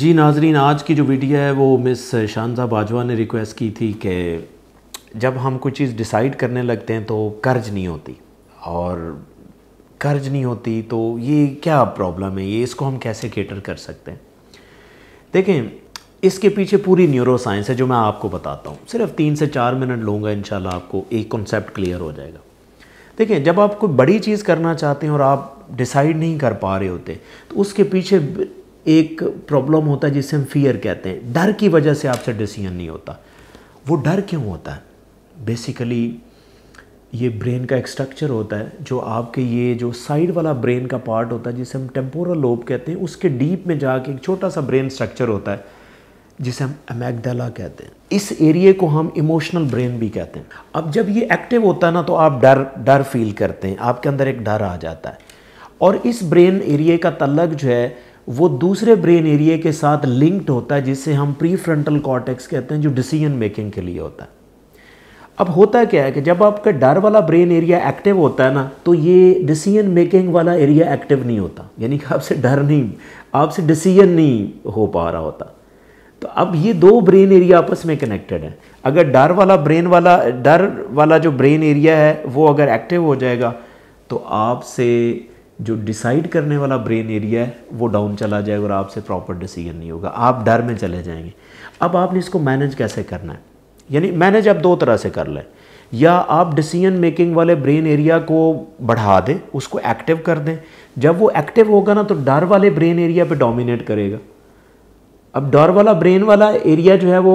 जी नाजरीन आज की जो वीडियो है वो मिस शानजा बाजवा ने रिक्वेस्ट की थी कि जब हम कोई चीज़ डिसाइड करने लगते हैं तो कर्ज नहीं होती और कर्ज नहीं होती तो ये क्या प्रॉब्लम है ये इसको हम कैसे केटर कर सकते हैं देखें इसके पीछे पूरी न्यूरो साइंस है जो मैं आपको बताता हूँ सिर्फ तीन से चार मिनट लूँगा इन आपको एक कॉन्सेप्ट क्लियर हो जाएगा देखें जब आप कोई बड़ी चीज़ करना चाहते हैं और आप डिसाइड नहीं कर पा रहे होते तो उसके पीछे एक प्रॉब्लम होता है जिसे हम फियर कहते हैं डर की वजह से आपसे डिसीजन नहीं होता वो डर क्यों होता है बेसिकली ये ब्रेन का एक स्ट्रक्चर होता है जो आपके ये जो साइड वाला ब्रेन का पार्ट होता है जिसे हम टेम्पोरल लोब कहते हैं उसके डीप में जाके एक छोटा सा ब्रेन स्ट्रक्चर होता है जिसे हम अमैगडला कहते हैं इस एरिए को हम इमोशनल ब्रेन भी कहते हैं अब जब ये एक्टिव होता है ना तो आप डर डर फील करते हैं आपके अंदर एक डर आ जाता है और इस ब्रेन एरिए का तलक जो है वो दूसरे ब्रेन एरिया के साथ लिंक्ड होता है जिसे हम प्री फ्रंटल कॉर्टेक्स कहते हैं जो डिसीजन मेकिंग के लिए होता है अब होता क्या है कि जब आपका डर वाला ब्रेन एरिया एक्टिव होता है ना तो ये डिसीजन मेकिंग वाला एरिया एक्टिव नहीं होता यानी कि आपसे डर नहीं आपसे डिसीजन नहीं हो पा रहा होता तो अब ये दो ब्रेन एरिया आपस में कनेक्टेड है अगर डर वाला ब्रेन वाला डर वाला जो ब्रेन एरिया है वो अगर एक्टिव हो जाएगा तो आपसे जो डिसाइड करने वाला ब्रेन एरिया है वो डाउन चला जाएगा और आपसे प्रॉपर डिसीजन नहीं होगा आप डर में चले जाएंगे अब आपने इसको मैनेज कैसे करना है यानी मैनेज आप दो तरह से कर लें या आप डिसीजन मेकिंग वाले ब्रेन एरिया को बढ़ा दें उसको एक्टिव कर दें जब वो एक्टिव होगा ना तो डर वाले ब्रेन एरिया पे डोमिनेट करेगा अब डर वाला ब्रेन वाला एरिया जो है वो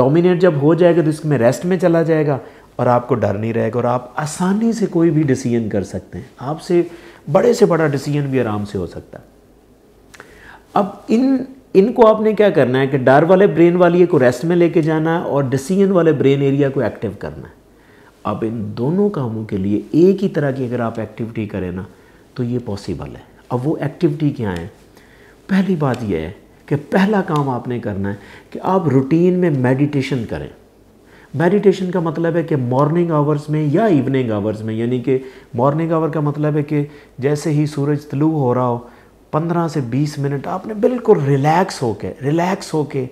डोमिनेट जब हो जाएगा तो इसमें रेस्ट में चला जाएगा और आपको डर नहीं रहेगा और आप आसानी से कोई भी डिसीजन कर सकते हैं आपसे बड़े से बड़ा डिसीजन भी आराम से हो सकता है अब इन इनको आपने क्या करना है कि डर वाले ब्रेन वाली को रेस्ट में लेके जाना है और डिसीजन वाले ब्रेन एरिया को एक्टिव करना है अब इन दोनों कामों के लिए एक ही तरह की अगर आप एक्टिविटी करें ना तो ये पॉसिबल है अब वो एक्टिविटी क्या है पहली बात यह है कि पहला काम आपने करना है कि आप रूटीन में मेडिटेशन करें मेडिटेशन का मतलब है कि मॉर्निंग आवर्स में या इवनिंग आवर्स में यानी कि मॉर्निंग आवर का मतलब है कि जैसे ही सूरज तलू हो रहा हो 15 से 20 मिनट आपने बिल्कुल रिलैक्स होके रिलैक्स होके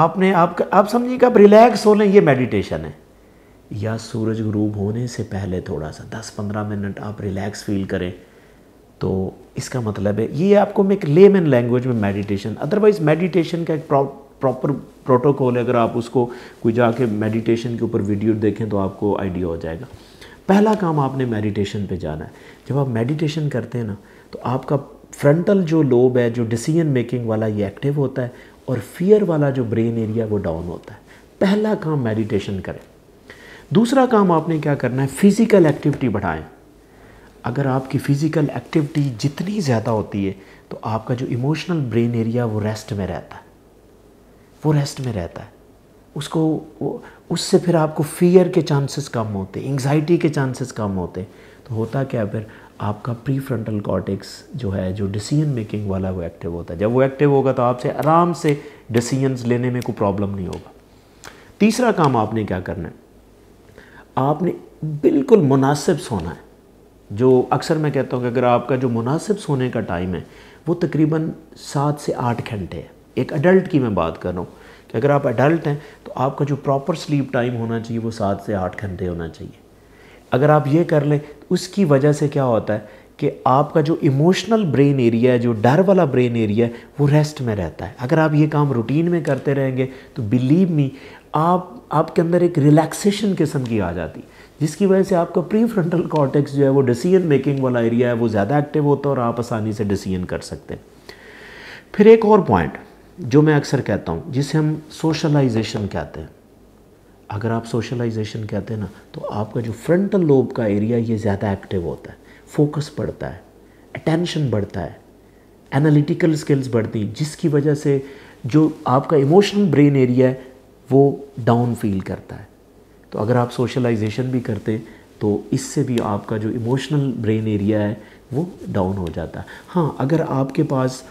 आपने आप आप समझिए कि आप रिलैक्स हो लें ये मेडिटेशन है या सूरज ग्रूब होने से पहले थोड़ा सा 10-15 मिनट आप रिलैक्स फील करें तो इसका मतलब है ये आपको मैं एक लेमन लैंग्वेज में मेडिटेशन अदरवाइज मेडिटेशन का एक प्रॉपर प्रोटोकॉल है अगर आप उसको कोई जाके मेडिटेशन के ऊपर वीडियो देखें तो आपको आइडिया हो जाएगा पहला काम आपने मेडिटेशन पे जाना है जब आप मेडिटेशन करते हैं ना तो आपका फ्रंटल जो लोब है जो डिसीजन मेकिंग वाला ये एक्टिव होता है और फियर वाला जो ब्रेन एरिया वो डाउन होता है पहला काम मेडिटेशन करें दूसरा काम आपने क्या करना है फिज़िकल एक्टिविटी बढ़ाएं अगर आपकी फ़िज़िकल एक्टिविटी जितनी ज़्यादा होती है तो आपका जो इमोशनल ब्रेन एरिया वो रेस्ट में रहता है वो रेस्ट में रहता है उसको उससे फिर आपको फियर के चांसेस कम होते एंग्जाइटी के चांसेस कम होते तो होता क्या फिर आपका प्री फ्रंटल कॉटिक्स जो है जो डिसीजन मेकिंग वाला वो एक्टिव होता है जब वो एक्टिव होगा तो आपसे आराम से डिसीजंस लेने में कोई प्रॉब्लम नहीं होगा तीसरा काम आपने क्या करना है आपने बिल्कुल मुनासिब सोना है जो अक्सर मैं कहता हूँ कि अगर आपका जो मुनासिब सोने का टाइम है वो तकरीबन सात से आठ घंटे है एक अडल्ट की मैं बात कर रहा हूँ कि अगर आप अडल्ट हैं तो आपका जो प्रॉपर स्लीप टाइम होना चाहिए वो सात से आठ घंटे होना चाहिए अगर आप ये कर लें तो उसकी वजह से क्या होता है कि आपका जो इमोशनल ब्रेन एरिया है जो डर वाला ब्रेन एरिया है वो रेस्ट में रहता है अगर आप ये काम रूटीन में करते रहेंगे तो बिलीव मी आप आपके अंदर एक रिलैक्सेशन किस्म की आ जाती जिसकी वजह से आपका प्री फ्रंटल कॉर्टेक्स जो है वो डिसीजन मेकिंग वाला एरिया है वो ज़्यादा एक्टिव होता है और आप आसानी से डिसीजन कर सकते हैं फिर एक और पॉइंट जो मैं अक्सर कहता हूँ जिसे हम सोशलाइजेशन कहते हैं अगर आप सोशलाइजेशन कहते हैं ना तो आपका जो फ्रंटल लोब का एरिया ये ज़्यादा एक्टिव होता है फोकस बढ़ता है अटेंशन बढ़ता है एनालिटिकल स्किल्स बढ़ती हैं जिसकी वजह से जो आपका इमोशनल ब्रेन एरिया है वो डाउन फील करता है तो अगर आप सोशलाइजेशन भी करते तो इससे भी आपका जो इमोशनल ब्रेन एरिया है वो डाउन हो जाता है हाँ अगर आपके पास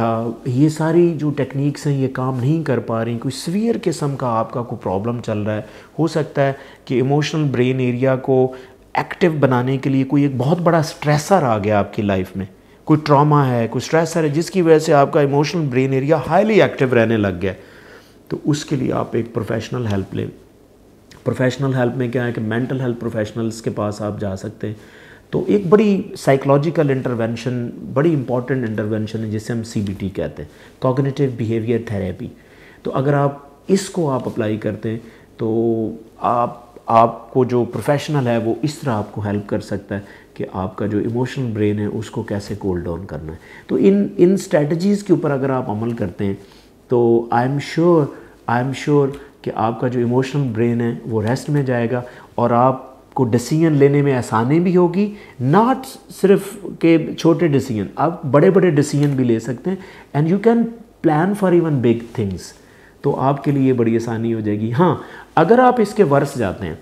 ये सारी जो टेक्निक्स हैं ये काम नहीं कर पा रही कोई सीवियर किस्म का आपका कोई प्रॉब्लम चल रहा है हो सकता है कि इमोशनल ब्रेन एरिया को एक्टिव बनाने के लिए कोई एक बहुत बड़ा स्ट्रेसर आ गया आपकी लाइफ में कोई ट्रॉमा है कोई स्ट्रेसर है जिसकी वजह से आपका emotional brain area highly active रहने लग गया तो उसके लिए आप एक प्रोफेशनल हेल्प लें प्रोफेशनल हेल्प में क्या है कि मेंटल हेल्थ प्रोफेशनल्स के पास आप जा सकते हैं तो एक बड़ी साइकोलॉजिकल इंटरवेंशन बड़ी इंपॉर्टेंट इंटरवेंशन है जिसे हम सी कहते हैं कॉग्निटिव बिहेवियर थेरेपी तो अगर आप इसको आप अप्लाई करते हैं तो आप आपको जो प्रोफेशनल है वो इस तरह आपको हेल्प कर सकता है कि आपका जो इमोशनल ब्रेन है उसको कैसे कोल्ड डाउन करना है तो इन इन स्ट्रेटजीज़ के ऊपर अगर आप अमल करते हैं तो I am sure I am sure कि आपका जो इमोशनल ब्रेन है वो रेस्ट में जाएगा और आप को डिसीजन लेने में आसानी भी होगी नॉट सिर्फ के छोटे डिसीजन आप बड़े बड़े डिसीजन भी ले सकते हैं and you can plan for even big things तो आपके लिए बड़ी आसानी हो जाएगी हाँ अगर आप इसके वर्ष जाते हैं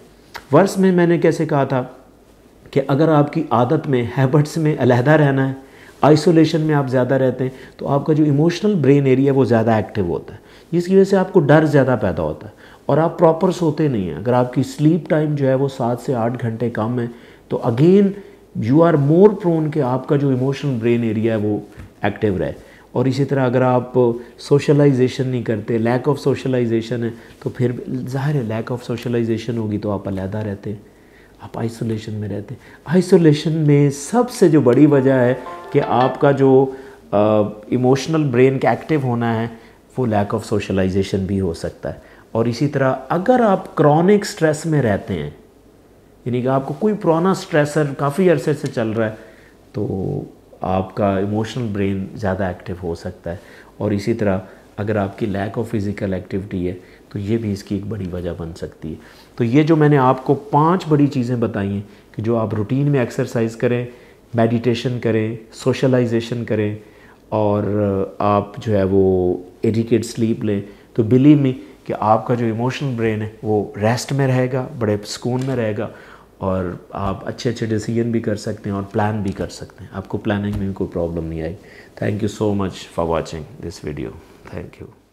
वर्ष में मैंने कैसे कहा था कि अगर आपकी आदत में हैबिट्स में अलहदा रहना है आइसोलेशन में आप ज़्यादा रहते हैं तो आपका जो इमोशनल ब्रेन एरिया वो ज़्यादा एक्टिव होता है जिसकी वजह से आपको डर ज़्यादा पैदा होता है और आप प्रॉपर सोते नहीं हैं अगर आपकी स्लीप टाइम जो है वो सात से आठ घंटे कम है तो again you are more prone के आपका जो इमोशनल ब्रेन एरिया है वो एक्टिव रहे और इसी तरह अगर आप सोशलाइजेशन नहीं करते लैक ऑफ सोशलाइजेशन है तो फिर जाहिर है लैक ऑफ सोशलाइजेशन होगी तो आप अलहदा रहते हैं आप आइसोलेशन में रहते आइसोलेशन में सबसे जो बड़ी वजह है कि आपका जो इमोशनल ब्रेन का एक्टिव होना है वो लैक ऑफ सोशलाइजेशन भी हो सकता है और इसी तरह अगर आप क्रॉनिक स्ट्रेस में रहते हैं यानी कि आपको कोई पुराना स्ट्रेसर काफ़ी अरसे से चल रहा है तो आपका इमोशनल ब्रेन ज़्यादा एक्टिव हो सकता है और इसी तरह अगर आपकी लैक ऑफ फिज़िकल एक्टिविटी है तो ये भी इसकी एक बड़ी वजह बन सकती है तो ये जो मैंने आपको पांच बड़ी चीज़ें बताई हैं कि जो आप रूटीन में एक्सरसाइज करें मेडिटेशन करें सोशलाइजेशन करें और आप जो है वो एडिकेट स्लीप लें तो बिलीव मी कि आपका जो इमोशनल ब्रेन है वो रेस्ट में रहेगा बड़े सुकून में रहेगा और आप अच्छे अच्छे डिसीजन भी कर सकते हैं और प्लान भी कर सकते हैं आपको प्लानिंग में कोई प्रॉब्लम नहीं आई thank you so much for watching this video thank you